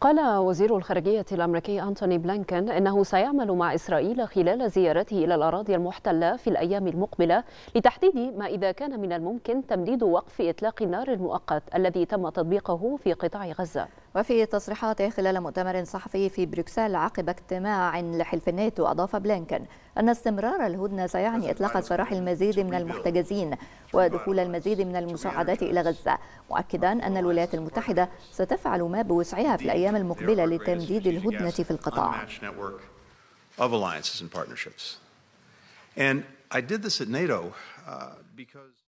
قال وزير الخارجية الأمريكي أنتوني بلينكن إنه سيعمل مع إسرائيل خلال زيارته إلى الأراضي المحتلة في الأيام المقبلة لتحديد ما إذا كان من الممكن تمديد وقف إطلاق النار المؤقت الذي تم تطبيقه في قطاع غزة وفي تصريحاته خلال مؤتمر صحفي في بروكسل عقب اجتماع لحلف الناتو أضاف بلينكن أن استمرار الهدنة سيعني إطلاق سراح المزيد من المحتجزين ودخول المزيد من المساعدات إلى غزة مؤكدا أن الولايات المتحدة ستفعل ما بوسعها في الأيام المقبلة لتمديد الهدنة في القطاع